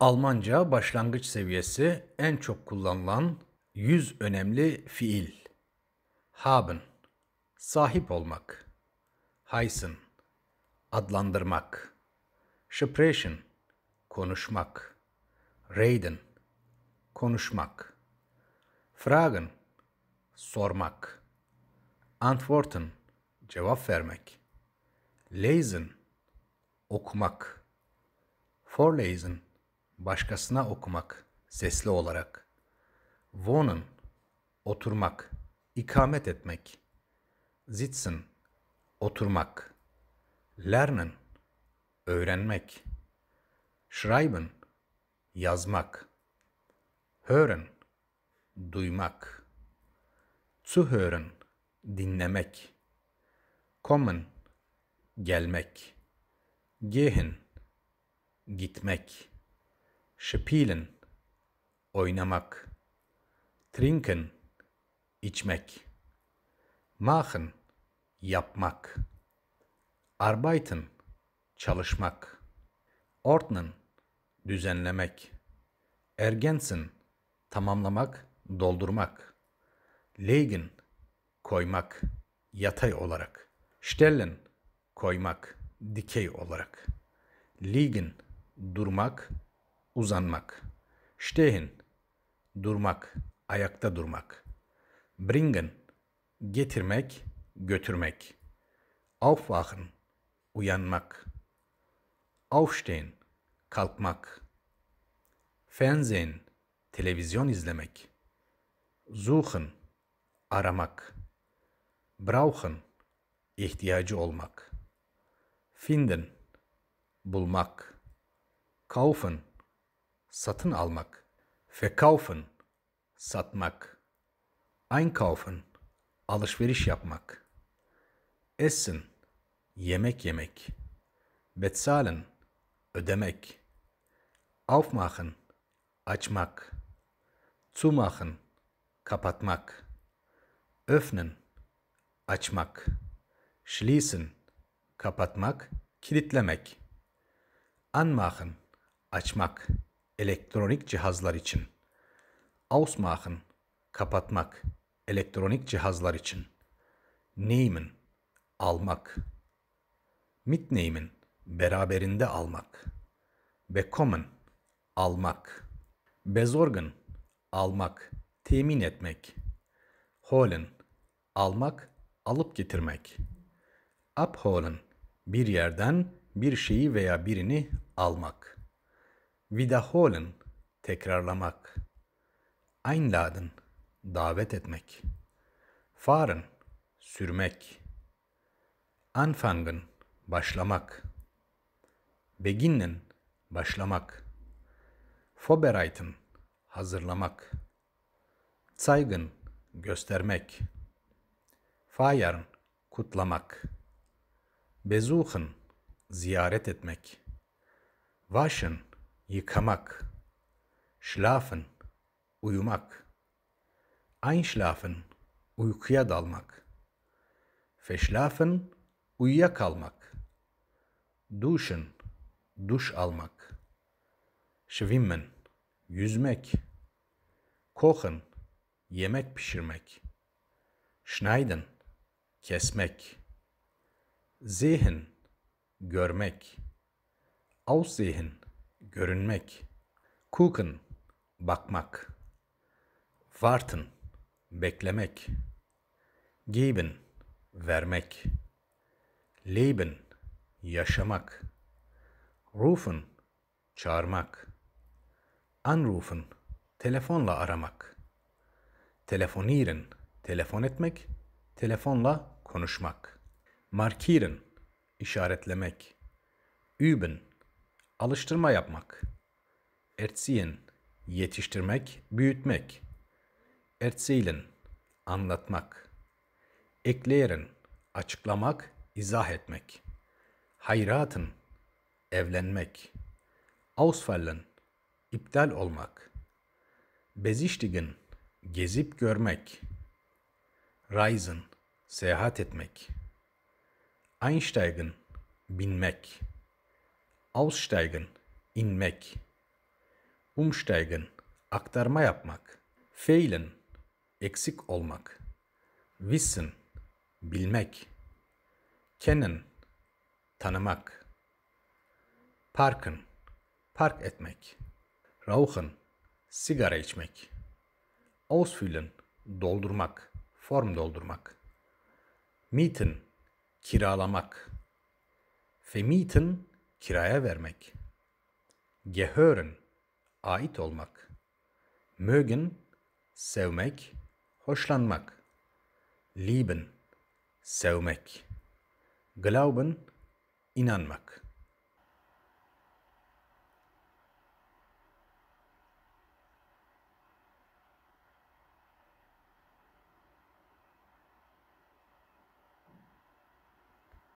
Almanca başlangıç seviyesi en çok kullanılan 100 önemli fiil. Haben, sahip olmak. Heißen, adlandırmak. Sprechen, konuşmak. Reden, konuşmak. Fragen, sormak. Antworten, cevap vermek. Lesen, okumak. Vorlesen, başkasına okumak, sesli olarak. Wohnen, oturmak, ikamet etmek. Sitzen, oturmak. Lernen, öğrenmek. Schreiben, yazmak. Hören, duymak. Zuhören, dinlemek. Kommen, gelmek. Gehen, gitmek.'' Spielen oynamak. Trinken içmek. Machen yapmak. Arbeiten çalışmak. Ordnen düzenlemek. Ergensin tamamlamak, doldurmak. Legen koymak yatay olarak. Stellen koymak dikey olarak. Liegen durmak, uzanmak. Stehen, durmak, ayakta durmak. Bringen, getirmek, götürmek. Aufwachen, uyanmak. Aufstehen, kalkmak. Fernsehen, televizyon izlemek. Suchen, aramak. Brauchen, ihtiyacı olmak. Finden, bulmak. Kaufen, satın almak. Verkaufen, satmak. Einkaufen, alışveriş yapmak. Essen, yemek yemek. Bezahlen, ödemek. Aufmachen, açmak. Zumachen, kapatmak. Öffnen, açmak. Schließen, kapatmak, kilitlemek. Anmachen, açmak elektronik cihazlar için. Ausmachen, kapatmak, elektronik cihazlar için. Nehmen, almak. Mitnehmen, beraberinde almak. Bekommen, almak. Bezorgen, almak, temin etmek. Holen, almak, alıp getirmek. Abholen, bir yerden bir şeyi veya birini almak.'' Wiederholen, tekrarlamak. Einladen, davet etmek. Fahren, sürmek. Anfangen, başlamak. Beginnen, başlamak. Vorbereiten, hazırlamak. Zeigen, göstermek. Feiern, kutlamak. Besuchen, ziyaret etmek. Waschen, yıkamak, schlafen, uyumak, einschlafen, uykuya dalmak, verschlafen, uyuyakalmak, duschen, duş almak, schwimmen, yüzmek, kochen, yemek pişirmek, schneiden, kesmek, sehen, görmek, aussehen, görünmek, gucken, bakmak, warten, beklemek, geben, vermek, leben, yaşamak, rufen, çağırmak, anrufen, telefonla aramak, telefonieren, telefon etmek, telefonla konuşmak, markieren, işaretlemek, üben, alıştırma yapmak. Erziehen, yetiştirmek, büyütmek. Erzählen, anlatmak. Erklären, açıklamak, izah etmek. Hayratın, evlenmek. Ausfallen, iptal olmak. Beziştigen, gezip görmek. Reisen, seyahat etmek. Einsteigen, binmek. Aussteigen, inmek. Umsteigen, aktarma yapmak. Fehlen, eksik olmak. Wissen, bilmek. Kennen, tanımak. Parken, park etmek. Rauchen, sigara içmek. Ausfüllen, doldurmak, form doldurmak. Mieten, kiralamak. Vermieten, kiraya vermek. Gehören, ait olmak. Mögen, sevmek, hoşlanmak. Lieben, sevmek. Glauben, inanmak.''